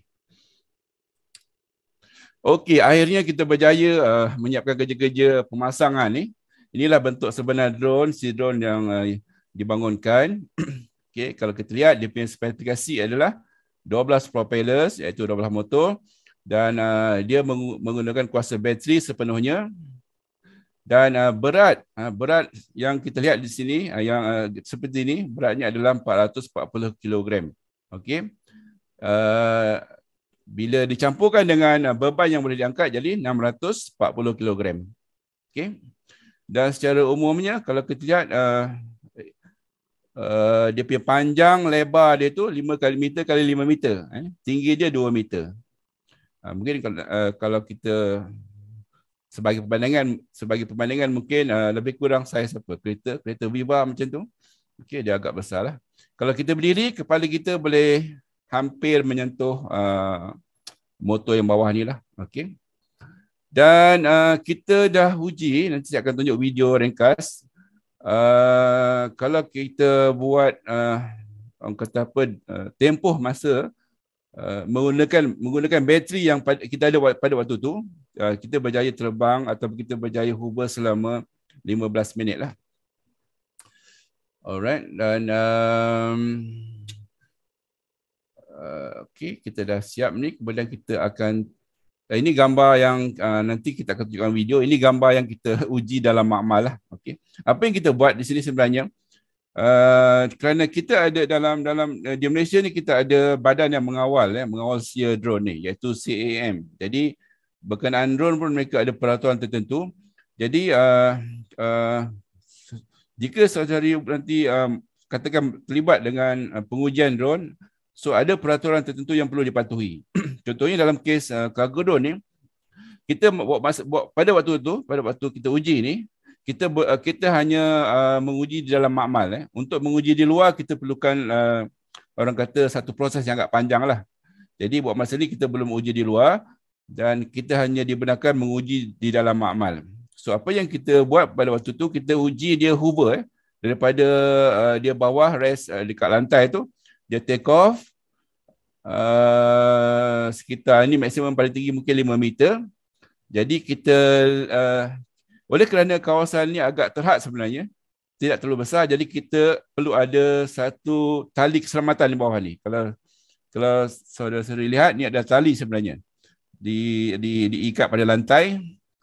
Okey, akhirnya kita berjaya uh, menyiapkan kerja-kerja pemasangan ni inilah bentuk sebenar drone, si drone yang uh, dibangunkan. Okey, kalau kita lihat dia punya spesifikasi adalah 12 propellers iaitu 12 motor dan uh, dia menggunakan kuasa bateri sepenuhnya dan uh, berat uh, berat yang kita lihat di sini uh, yang uh, seperti ini beratnya adalah 440 kg. Okey. Uh, bila dicampurkan dengan beban yang boleh diangkat jadi 640 kg. Okey. Dan secara umumnya kalau kita lihat uh, uh, dia punya panjang lebar dia tu 5 kali meter kali 5 meter. Eh? Tinggi dia 2 meter. Uh, mungkin kalau, uh, kalau kita sebagai pemandangan sebagai pemandangan mungkin uh, lebih kurang saiz apa kereta kereta Viva macam tu. Okey dia agak besar lah. Kalau kita berdiri kepala kita boleh hampir menyentuh uh, motor yang bawah ni lah. Okey. Dan uh, kita dah uji, nanti saya akan tunjuk video ringkas. Uh, kalau kita buat uh, orang kata apa uh, tempoh masa uh, menggunakan menggunakan bateri yang pada, kita ada pada waktu tu uh, kita berjaya terbang atau kita berjaya hover selama 15 minit lah. Alright dan um, uh, okay kita dah siap ni kemudian kita akan Eh, ini gambar yang uh, nanti kita akan tunjukkan video. Ini gambar yang kita uji dalam makmal lah. Okay. Apa yang kita buat di sini sebenarnya? Uh, kerana kita ada dalam dalam uh, di Malaysia ni kita ada badan yang mengawal ya, mengawal sea drone ni iaitu CAM. Jadi berkenaan drone pun mereka ada peraturan tertentu. Jadi uh, uh, jika saudari nanti um, katakan terlibat dengan uh, pengujian drone So ada peraturan tertentu yang perlu dipatuhi. Contohnya dalam kes uh, Kagodo ni kita buat, masa, buat pada waktu itu pada waktu kita uji ni kita uh, kita hanya uh, menguji di dalam makmal eh. Untuk menguji di luar kita perlukan uh, orang kata satu proses yang agak panjang lah. Jadi buat masa ni kita belum uji di luar dan kita hanya dibenarkan menguji di dalam makmal. So apa yang kita buat pada waktu tu kita uji dia hover eh daripada uh, dia bawah rest uh, dekat lantai tu dia take off uh, sekitar ni maksimum paling tinggi mungkin 5 meter jadi kita uh, oleh kerana kawasan ni agak terhad sebenarnya tidak terlalu besar jadi kita perlu ada satu tali keselamatan di bawah ni kalau kalau saudara-saudara lihat ni ada tali sebenarnya di di diikat pada lantai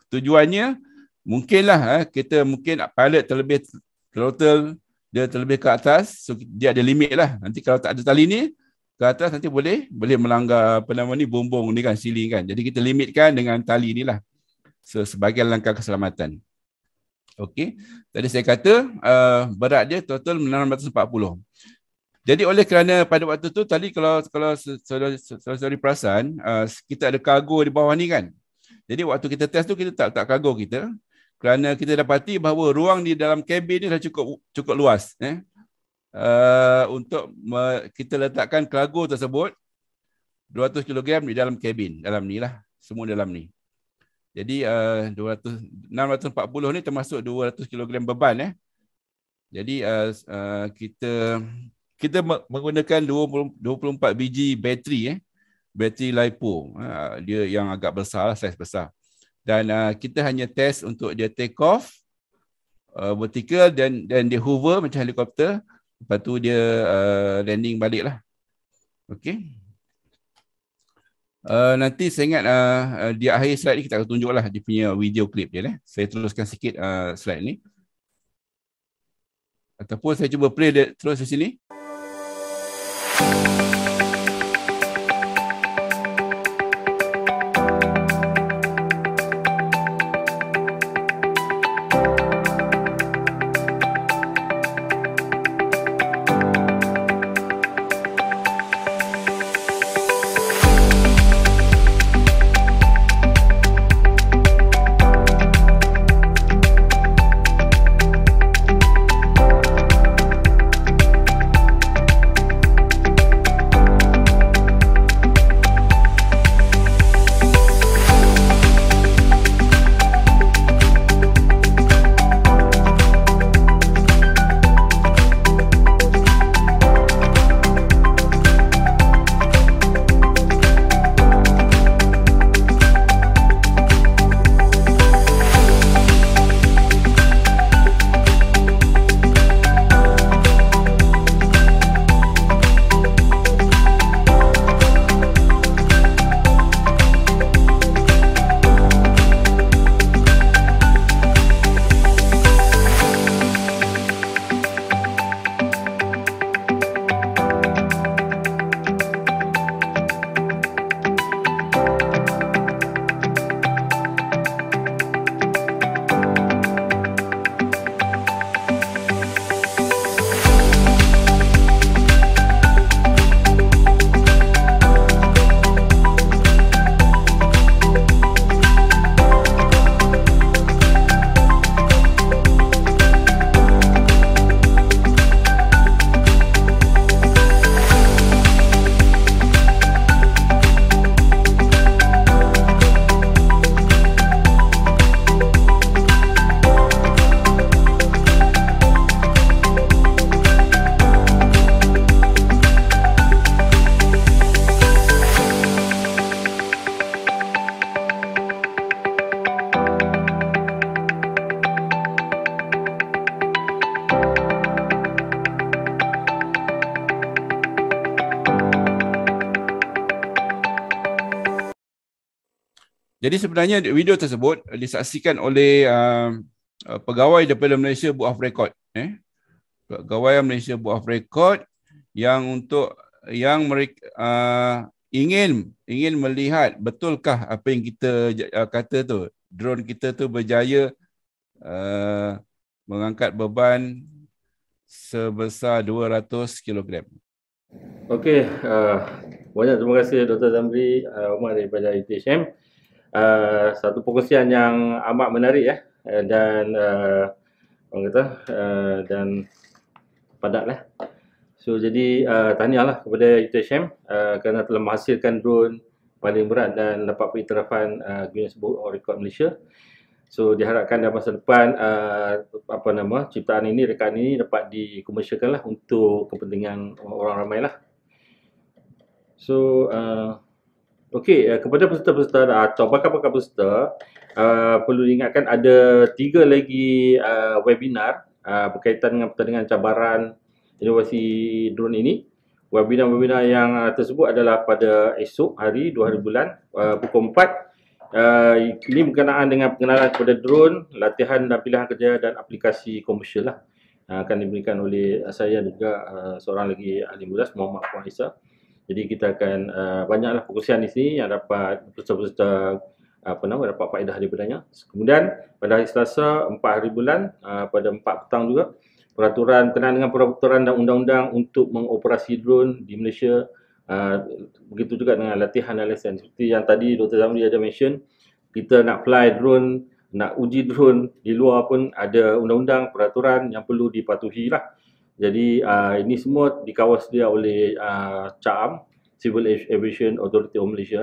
tujuannya mungkinlah eh, kita mungkin pilot terlebih throttle dia terlebih ke atas so dia ada limit lah nanti kalau tak ada tali ni ke atas nanti boleh boleh melanggar apa nama ni bumbung ni kan siling kan jadi kita limitkan dengan tali ni lah so, sebagai langkah keselamatan Okey, tadi saya kata uh, berat dia total 640. Jadi oleh kerana pada waktu tu tadi kalau kalau saudara-saudari perasan uh, kita ada kargo di bawah ni kan. Jadi waktu kita test tu kita tak tak kargo kita kerana kita dapati bahawa ruang di dalam kabin ni dah cukup cukup luas eh uh, untuk me, kita letakkan kargo tersebut 200 kg di dalam kabin dalam ni lah semua dalam ni jadi uh, 200 640 ni termasuk 200 kg beban eh jadi uh, uh, kita kita menggunakan 20, 24 biji bateri eh bateri lipo uh, dia yang agak besar saiz besar dan uh, kita hanya test untuk dia take off uh, vertical dan dan dia hover macam helikopter lepas tu dia uh, landing lah. okey Uh, nanti saya ingat uh, uh, di akhir slide ni kita akan tunjuklah dia punya video clip dia. lah. Saya teruskan sikit uh, slide ni. Ataupun saya cuba play dia terus di sini. Hmm. Jadi sebenarnya video tersebut disaksikan oleh um, uh, pegawai daripada Malaysia Book of Record. Eh? Pegawai Malaysia Book of Record yang untuk yang mereka uh, ingin ingin melihat betulkah apa yang kita uh, kata tu drone kita tu berjaya uh, mengangkat beban sebesar 200 kilogram. Okey, uh, banyak terima kasih Dr. Zamri uh, Umar daripada ITHM. Eh, satu perkongsian yang amat menarik ya eh? dan uh, orang kata uh, dan padat lah. So jadi uh, lah kepada Yuta Syam uh, kerana telah menghasilkan drone paling berat dan dapat pengiktirafan uh, Guinness World Record Malaysia. So diharapkan dalam masa depan uh, apa nama ciptaan ini rekaan ini dapat dikomersialkan lah untuk kepentingan orang ramai lah. So uh, Okey, uh, kepada peserta-peserta atau ah, pakar-pakar peserta, uh, perlu diingatkan ada tiga lagi uh, webinar uh, berkaitan dengan pertandingan cabaran inovasi drone ini. Webinar-webinar yang uh, tersebut adalah pada esok hari, dua hari bulan, uh, pukul 4. Uh, ini berkenaan dengan pengenalan kepada drone, latihan dan pilihan kerja dan aplikasi komersial lah. Uh, akan diberikan oleh saya juga uh, seorang lagi ahli muda, Muhammad Puan Isa. Jadi kita akan uh, banyaklah perkongsian di sini yang dapat peserta-peserta apa nama dapat faedah daripadanya. Kemudian pada hari Selasa 4 hari bulan uh, pada 4 petang juga peraturan kenaan dengan peraturan dan undang-undang untuk mengoperasi drone di Malaysia uh, begitu juga dengan latihan dan lesen seperti yang tadi Dr. Zamri ada mention kita nak fly drone nak uji drone di luar pun ada undang-undang peraturan yang perlu dipatuhi lah. Jadi uh, ini semua dikawal dia oleh uh, ah, CAAM Civil Aviation Authority of Malaysia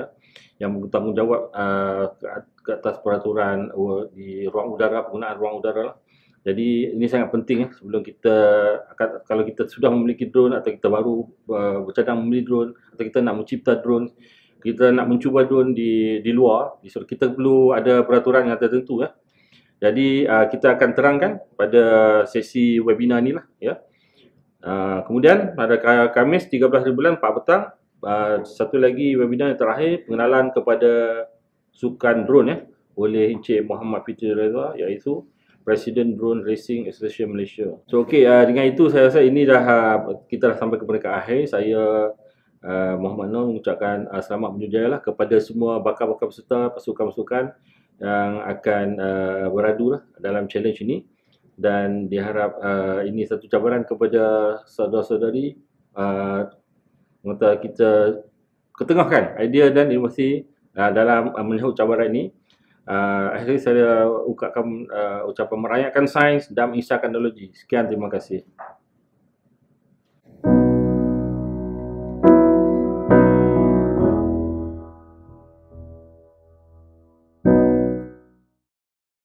yang bertanggungjawab uh, ke atas peraturan di ruang udara penggunaan ruang udara lah. Jadi ini sangat penting eh, sebelum kita kalau kita sudah memiliki drone atau kita baru uh, bercadang membeli drone atau kita nak mencipta drone kita nak mencuba drone di di luar so kita perlu ada peraturan yang tertentu ya. Eh. Jadi uh, kita akan terangkan pada sesi webinar ni lah ya. Yeah. Ah, kemudian pada Khamis 13 bulan 4 petang uh, ah, satu lagi webinar yang terakhir pengenalan kepada sukan drone ya eh, oleh Encik Muhammad Peter Reza iaitu President Drone Racing Association Malaysia. So okey uh, ah, dengan itu saya rasa ini dah uh, kita dah sampai kepada ke akhir. Saya uh, Muhammad Nur mengucapkan uh, selamat berjaya kepada semua bakal-bakal peserta pasukan-pasukan yang akan uh, beradu lah dalam challenge ini dan diharap uh, ini satu cabaran kepada saudara-saudari untuk uh, kita ketengahkan idea dan emosi uh, dalam uh, menyahut cabaran ini. Uh, akhirnya saya ucapkan uh, ucapan merayakan sains dan isyak teknologi. Sekian terima kasih.